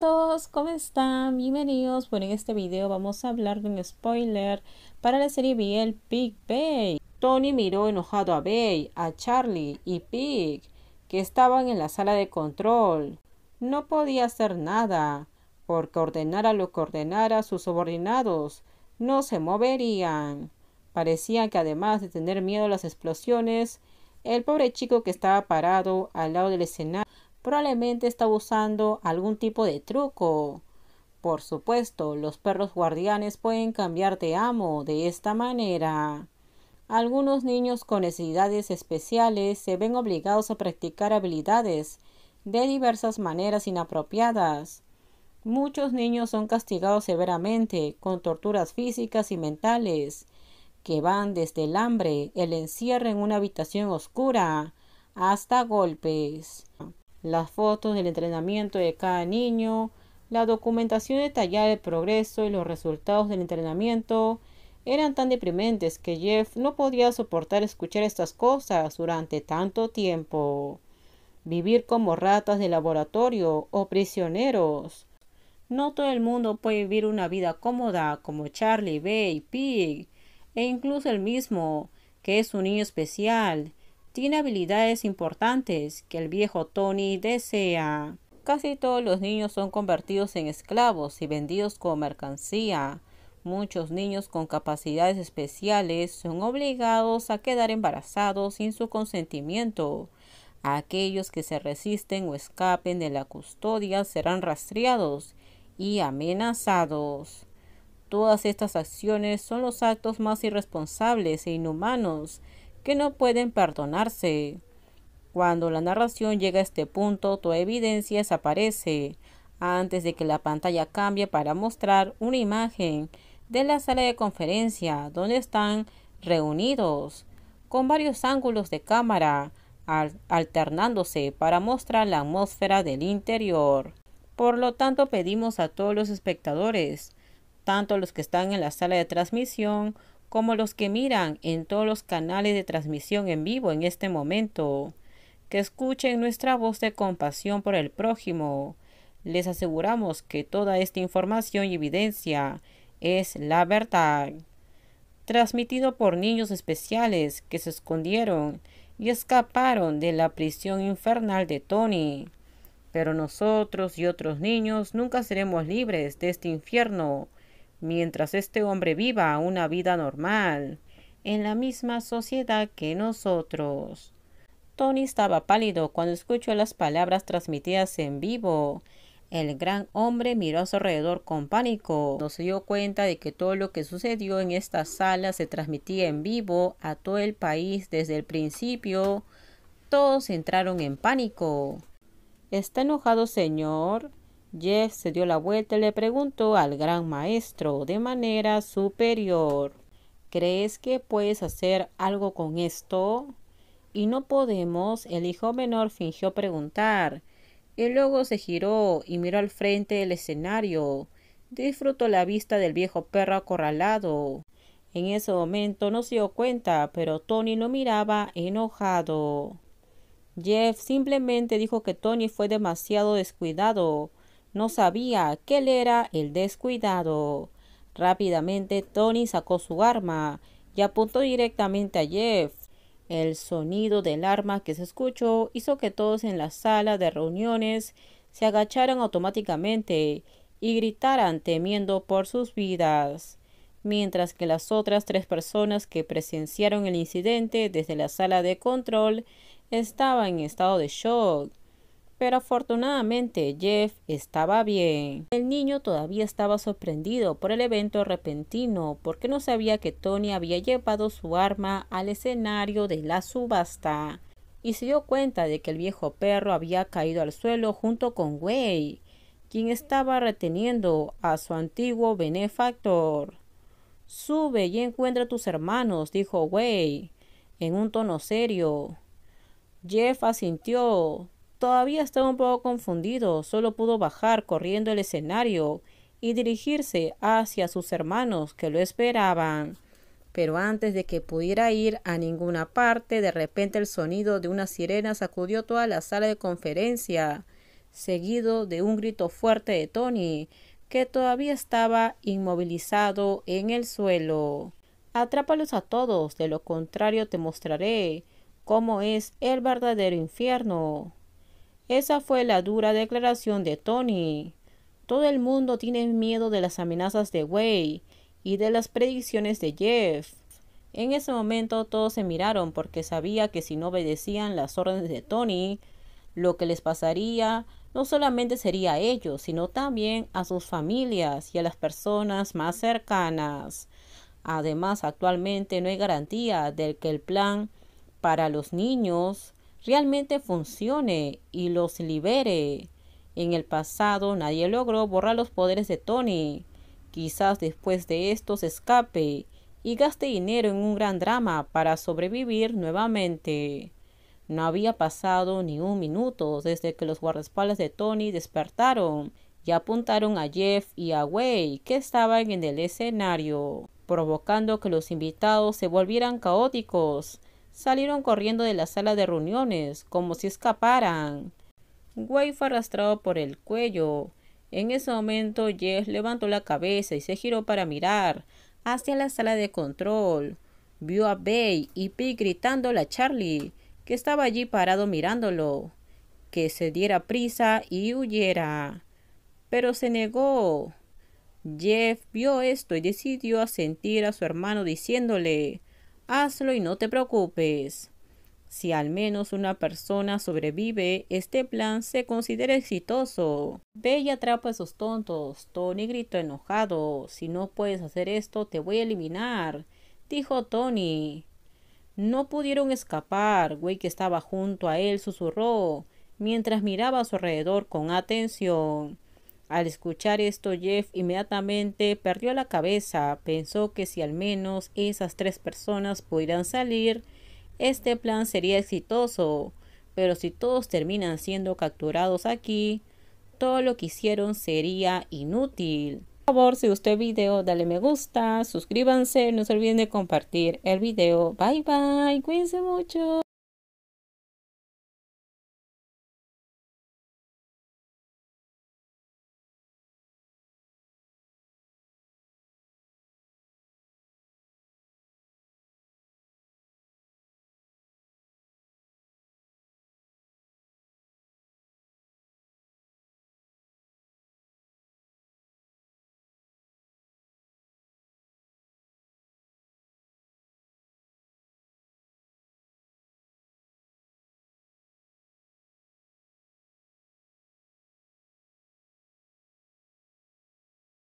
todos, ¿cómo están? Bienvenidos. Bueno, en este video vamos a hablar de un spoiler para la serie BL Big Bay. Tony miró enojado a Bay, a Charlie y Pig, que estaban en la sala de control. No podía hacer nada, porque ordenara lo que ordenara sus subordinados, no se moverían. Parecía que además de tener miedo a las explosiones, el pobre chico que estaba parado al lado del escenario Probablemente está usando algún tipo de truco. Por supuesto, los perros guardianes pueden cambiar de amo de esta manera. Algunos niños con necesidades especiales se ven obligados a practicar habilidades de diversas maneras inapropiadas. Muchos niños son castigados severamente con torturas físicas y mentales, que van desde el hambre, el encierro en una habitación oscura, hasta golpes las fotos del entrenamiento de cada niño, la documentación detallada del progreso y los resultados del entrenamiento eran tan deprimentes que Jeff no podía soportar escuchar estas cosas durante tanto tiempo. Vivir como ratas de laboratorio o prisioneros. No todo el mundo puede vivir una vida cómoda como Charlie y Pig, e incluso el mismo, que es un niño especial, tiene habilidades importantes que el viejo Tony desea. Casi todos los niños son convertidos en esclavos y vendidos como mercancía. Muchos niños con capacidades especiales son obligados a quedar embarazados sin su consentimiento. Aquellos que se resisten o escapen de la custodia serán rastreados y amenazados. Todas estas acciones son los actos más irresponsables e inhumanos que no pueden perdonarse. Cuando la narración llega a este punto, toda evidencia desaparece, antes de que la pantalla cambie para mostrar una imagen de la sala de conferencia donde están reunidos, con varios ángulos de cámara alternándose para mostrar la atmósfera del interior. Por lo tanto, pedimos a todos los espectadores, tanto los que están en la sala de transmisión como los que miran en todos los canales de transmisión en vivo en este momento, que escuchen nuestra voz de compasión por el prójimo. Les aseguramos que toda esta información y evidencia es la verdad. Transmitido por niños especiales que se escondieron y escaparon de la prisión infernal de Tony. Pero nosotros y otros niños nunca seremos libres de este infierno mientras este hombre viva una vida normal, en la misma sociedad que nosotros. Tony estaba pálido cuando escuchó las palabras transmitidas en vivo. El gran hombre miró a su alrededor con pánico. No se dio cuenta de que todo lo que sucedió en esta sala se transmitía en vivo a todo el país desde el principio. Todos entraron en pánico. ¿Está enojado, señor? Jeff se dio la vuelta y le preguntó al gran maestro de manera superior ¿Crees que puedes hacer algo con esto? Y no podemos, el hijo menor fingió preguntar, y luego se giró y miró al frente del escenario. Disfrutó la vista del viejo perro acorralado. En ese momento no se dio cuenta, pero Tony lo miraba enojado. Jeff simplemente dijo que Tony fue demasiado descuidado, no sabía él era el descuidado. Rápidamente Tony sacó su arma y apuntó directamente a Jeff. El sonido del arma que se escuchó hizo que todos en la sala de reuniones se agacharan automáticamente y gritaran temiendo por sus vidas, mientras que las otras tres personas que presenciaron el incidente desde la sala de control estaban en estado de shock pero afortunadamente Jeff estaba bien. El niño todavía estaba sorprendido por el evento repentino porque no sabía que Tony había llevado su arma al escenario de la subasta y se dio cuenta de que el viejo perro había caído al suelo junto con Way. quien estaba reteniendo a su antiguo benefactor. Sube y encuentra a tus hermanos, dijo Way en un tono serio. Jeff asintió, Todavía estaba un poco confundido, solo pudo bajar corriendo el escenario y dirigirse hacia sus hermanos que lo esperaban. Pero antes de que pudiera ir a ninguna parte, de repente el sonido de una sirena sacudió toda la sala de conferencia, seguido de un grito fuerte de Tony, que todavía estaba inmovilizado en el suelo. Atrápalos a todos, de lo contrario te mostraré cómo es el verdadero infierno. Esa fue la dura declaración de Tony. Todo el mundo tiene miedo de las amenazas de Wei y de las predicciones de Jeff. En ese momento todos se miraron porque sabía que si no obedecían las órdenes de Tony, lo que les pasaría no solamente sería a ellos, sino también a sus familias y a las personas más cercanas. Además, actualmente no hay garantía de que el plan para los niños realmente funcione y los libere. En el pasado nadie logró borrar los poderes de Tony. Quizás después de esto se escape y gaste dinero en un gran drama para sobrevivir nuevamente. No había pasado ni un minuto desde que los guardaespaldas de Tony despertaron y apuntaron a Jeff y a Way que estaban en el escenario, provocando que los invitados se volvieran caóticos salieron corriendo de la sala de reuniones, como si escaparan. Wade fue arrastrado por el cuello. En ese momento, Jeff levantó la cabeza y se giró para mirar hacia la sala de control. Vio a Bay y Pig gritándole a Charlie, que estaba allí parado mirándolo, que se diera prisa y huyera. Pero se negó. Jeff vio esto y decidió asentir a su hermano diciéndole Hazlo y no te preocupes. Si al menos una persona sobrevive, este plan se considera exitoso. Ve y atrapa a esos tontos. Tony gritó enojado. Si no puedes hacer esto, te voy a eliminar. Dijo Tony. No pudieron escapar. Güey que estaba junto a él susurró, mientras miraba a su alrededor con atención. Al escuchar esto, Jeff inmediatamente perdió la cabeza. Pensó que si al menos esas tres personas pudieran salir, este plan sería exitoso. Pero si todos terminan siendo capturados aquí, todo lo que hicieron sería inútil. Por favor, si gustó el video, dale me gusta, suscríbanse, no se olviden de compartir el video. Bye bye, cuídense mucho.